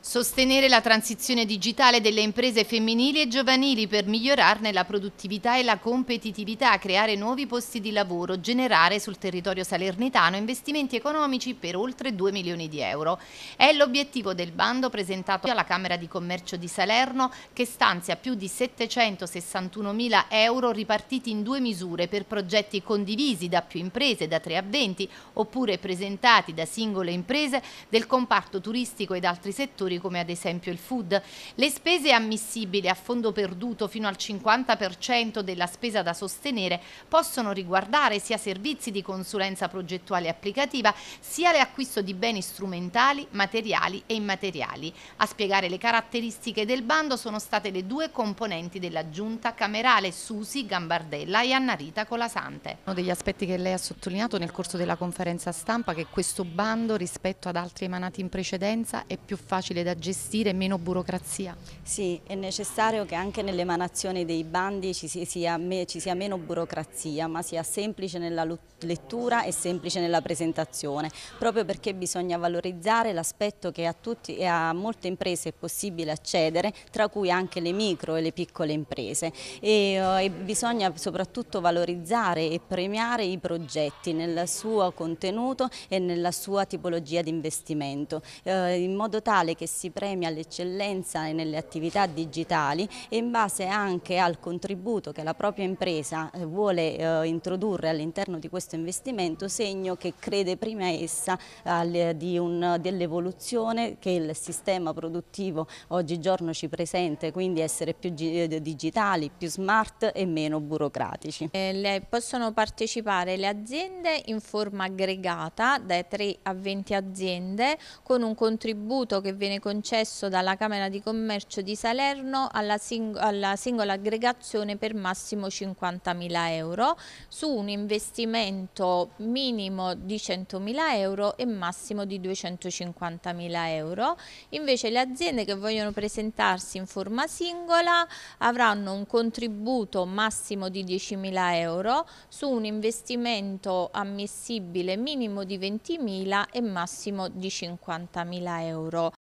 Sostenere la transizione digitale delle imprese femminili e giovanili per migliorarne la produttività e la competitività, creare nuovi posti di lavoro, generare sul territorio salernitano investimenti economici per oltre 2 milioni di euro. È l'obiettivo del bando presentato alla Camera di Commercio di Salerno che stanzia più di 761 mila euro ripartiti in due misure per progetti condivisi da più imprese, da 3 a 20, oppure presentati da singole imprese del comparto turistico ed altri settori settori come ad esempio il food. Le spese ammissibili a fondo perduto fino al 50% della spesa da sostenere possono riguardare sia servizi di consulenza progettuale e applicativa, sia l'acquisto di beni strumentali, materiali e immateriali. A spiegare le caratteristiche del bando sono state le due componenti della giunta camerale Susi Gambardella e Annarita Colasante. Uno degli aspetti che lei ha sottolineato nel corso della conferenza stampa è che questo bando rispetto ad altri emanati in precedenza è più facile facile da gestire, meno burocrazia. Sì, è necessario che anche nell'emanazione dei bandi ci sia, ci sia, meno burocrazia, ma sia semplice nella lettura e semplice nella presentazione, proprio perché bisogna valorizzare l'aspetto che a, tutti, a molte imprese è possibile accedere, tra cui anche le micro e le piccole imprese. E, eh, e bisogna soprattutto valorizzare e premiare i progetti nel suo contenuto e nella sua tipologia di investimento, eh, in modo tale che si premia l'eccellenza nelle attività digitali e in base anche al contributo che la propria impresa eh, vuole eh, introdurre all'interno di questo investimento, segno che crede prima essa dell'evoluzione che il sistema produttivo oggigiorno ci presenta, quindi essere più eh, digitali, più smart e meno burocratici. Eh, le, possono partecipare le aziende in forma aggregata da 3 a 20 aziende con un contributo che viene concesso dalla Camera di Commercio di Salerno alla, sing alla singola aggregazione per massimo 50.000 euro su un investimento minimo di 100.000 euro e massimo di 250.000 euro. Invece le aziende che vogliono presentarsi in forma singola avranno un contributo massimo di 10.000 euro su un investimento ammissibile minimo di 20.000 e massimo di 50.000 euro.